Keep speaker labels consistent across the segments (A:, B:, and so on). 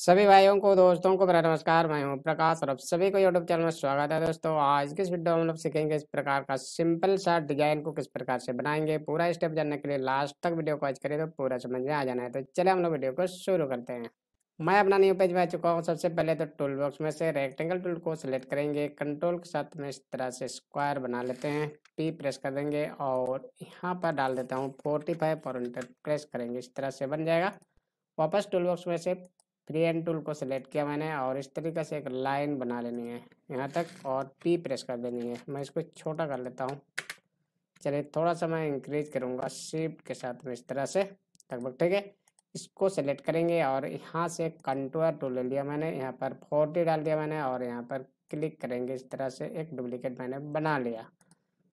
A: सभी भाइयों को दोस्तों को मेरा नमस्कार मैं हूं प्रकाश और अब सभी को यूट्यूब चैनल में स्वागत है दोस्तों आज के इस वीडियो में हम लोग सीखेंगे इस प्रकार का सिंपल सा डिजाइन को किस प्रकार से बनाएंगे पूरा स्टेप जानने के लिए लास्ट तक वीडियो को आज करें तो पूरा समझ में आ जाना है तो चले हम लोग वीडियो को शुरू करते हैं मैं अपना न्यू पेज बना चुका हूँ सबसे पहले तो टूल बॉक्स में से रेक्टेंगल टूल को सिलेक्ट करेंगे कंट्रोल के साथ में इस तरह से स्क्वायर बना लेते हैं पी प्रेस कर देंगे और यहाँ पर डाल देता हूँ फोर्टी फाइव प्रेस करेंगे इस तरह से बन जाएगा वापस टूल बॉक्स में से फ्री एंड टूल को सिलेक्ट किया मैंने और इस तरीके से एक लाइन बना लेनी है यहाँ तक और पी प्रेस कर देनी है मैं इसको छोटा कर लेता हूँ चलिए थोड़ा सा मैं इंक्रीज करूँगा शिफ्ट के साथ में इस तरह से लगभग ठीक है इसको सेलेक्ट करेंगे और यहाँ से कंट्रोल टूल ले लिया मैंने यहाँ पर फोर्टी डाल दिया मैंने और यहाँ पर क्लिक करेंगे इस तरह से एक डुप्लीकेट मैंने बना लिया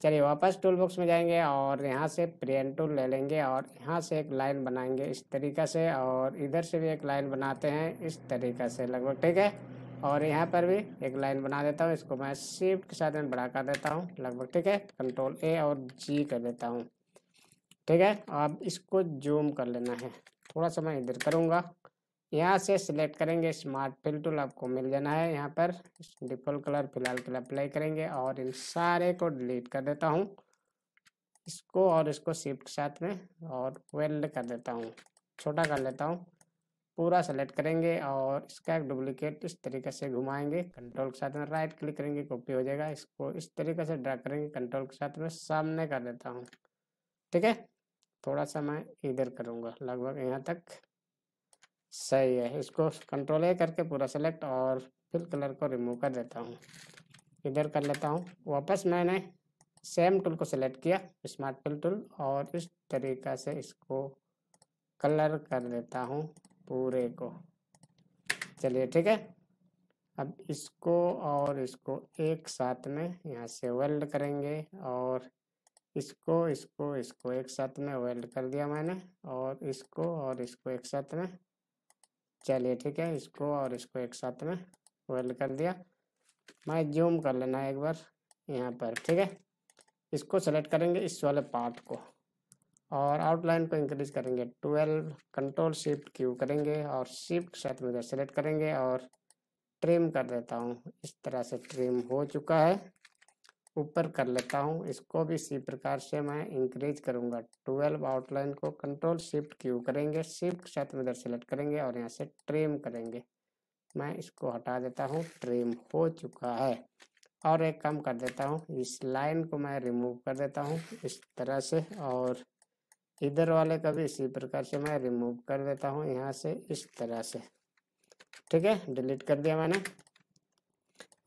A: चलिए वापस टूल बॉक्स में जाएंगे और यहाँ से प्रियन टूल ले लेंगे और यहाँ से एक लाइन बनाएंगे इस तरीक़ा से और इधर से भी एक लाइन बनाते हैं इस तरीक़ा से लगभग ठीक है और यहाँ पर भी एक लाइन बना देता हूँ इसको मैं शिफ्ट के साथ में बड़ा कर देता हूँ लगभग ठीक है कंट्रोल ए और जी कर देता हूँ ठीक है अब इसको जूम कर लेना है थोड़ा सा मैं इधर करूँगा यहाँ से सिलेक्ट करेंगे स्मार्ट फिल टूल आपको मिल जाना है यहाँ पर डिफॉल्ट कलर फिलहाल के लिए अप्लाई करेंगे और इन सारे को डिलीट कर देता हूँ इसको और इसको शिफ्ट साथ में और वेल्ड कर देता हूँ छोटा कर लेता हूँ पूरा सेलेक्ट करेंगे और इसका एक डुप्लीकेट इस तरीके से घुमाएंगे कंट्रोल के साथ में राइट क्लिक करेंगे कॉपी हो जाएगा इसको इस तरीके से ड्रा करेंगे कंट्रोल के साथ में सामने कर देता हूँ ठीक है थोड़ा सा मैं इधर करूँगा लगभग यहाँ तक सही है इसको कंट्रोल ए करके पूरा सेलेक्ट और फिल कलर को रिमूव कर देता हूँ इधर कर लेता हूँ वापस मैंने सेम टूल को सिलेक्ट किया स्मार्ट फिल टूल और इस तरीका से इसको कलर कर देता हूँ पूरे को चलिए ठीक है अब इसको और इसको एक साथ में यहाँ से वेल्ड करेंगे और इसको इसको इसको एक साथ में वेल्ड कर दिया मैंने और इसको और इसको एक साथ में चलिए ठीक है इसको और इसको एक साथ में वेल कर दिया मैं जूम कर लेना है एक बार यहाँ पर ठीक है इसको सेलेक्ट करेंगे इस वाले पार्ट को और आउटलाइन को इंक्रीज करेंगे ट्वेल्व कंट्रोल शिफ्ट क्यू करेंगे और शिफ्ट साथ में इधर सेलेक्ट करेंगे और ट्रिम कर देता हूँ इस तरह से ट्रिम हो चुका है ऊपर कर लेता हूँ इसको भी इसी प्रकार से मैं इंक्रीज करूँगा ट्वेल्व आउटलाइन को कंट्रोल शिफ्ट क्यू करेंगे शिफ्ट साथ में इधर सेलेक्ट करेंगे और यहाँ से ट्रिम करेंगे मैं इसको हटा देता हूँ ट्रिम हो चुका है और एक काम कर देता हूँ इस लाइन को मैं रिमूव कर देता हूँ इस तरह से और इधर वाले का भी इसी प्रकार से मैं रिमूव कर देता हूँ यहाँ से इस तरह से ठीक है डिलीट कर दिया मैंने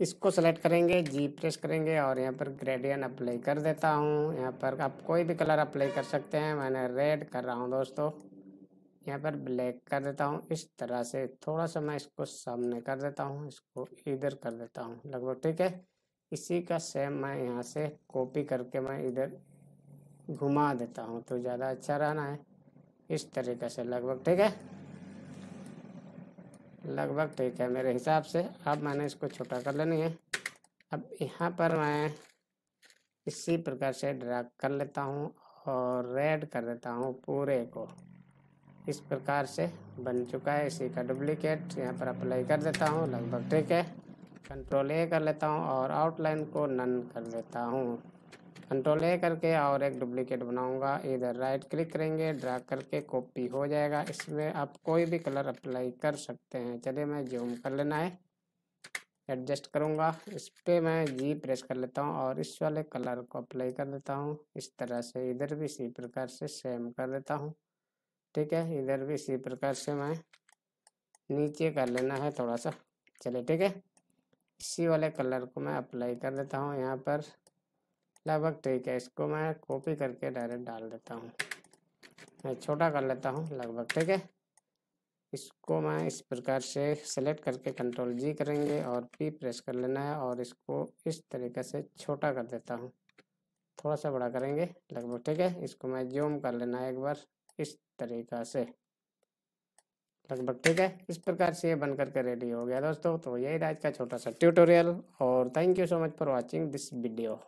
A: इसको सेलेक्ट करेंगे जी प्रेस करेंगे और यहाँ पर ग्रेडियन अप्लाई कर देता हूँ यहाँ पर आप कोई भी कलर अप्लाई कर सकते हैं मैंने रेड कर रहा हूँ दोस्तों यहाँ पर ब्लैक कर देता हूँ इस तरह से थोड़ा सा मैं इसको सामने कर देता हूँ इसको इधर कर देता हूँ लगभग ठीक है इसी का सेम मैं यहाँ से कॉपी करके मैं इधर घुमा देता हूँ तो ज़्यादा अच्छा रहना है इस तरीके से लगभग ठीक है लगभग ठीक है मेरे हिसाब से अब मैंने इसको छोटा कर लेनी है अब यहाँ पर मैं इसी प्रकार से ड्रा कर लेता हूँ और रेड कर देता हूँ पूरे को इस प्रकार से बन चुका है इसी का डुप्लीकेट यहाँ पर अप्लाई कर देता हूँ लगभग ठीक है कंट्रोल ए कर लेता हूँ और आउटलाइन को नन कर देता हूँ कंट्रोल ए करके और एक डुप्लीकेट बनाऊंगा इधर राइट क्लिक करेंगे ड्रा करके कॉपी हो जाएगा इसमें आप कोई भी कलर अप्लाई कर सकते हैं चलिए मैं जूम कर लेना है एडजस्ट करूंगा इस पर मैं जी प्रेस कर लेता हूं और इस वाले कलर को अप्लाई कर देता हूं इस तरह से इधर भी इसी प्रकार से सेम कर देता हूँ ठीक है इधर भी इसी प्रकार से मैं नीचे कर लेना है थोड़ा सा चलिए ठीक है इसी वाले कलर को मैं अप्लाई कर देता हूँ यहाँ पर लगभग ठीक है इसको मैं कॉपी करके डायरेक्ट डाल देता हूँ मैं छोटा कर लेता हूँ लगभग ठीक है इसको मैं इस प्रकार से सेलेक्ट करके कंट्रोल जी करेंगे और पी प्रेस कर लेना है और इसको इस तरीके से छोटा कर देता हूँ थोड़ा सा बड़ा करेंगे लगभग ठीक है इसको मैं जूम कर लेना है एक बार इस तरीका से लगभग ठीक है इस प्रकार से ये बन करके रेडी हो गया दोस्तों तो यही आज का छोटा सा ट्यूटोरियल और thank you so much for watching this video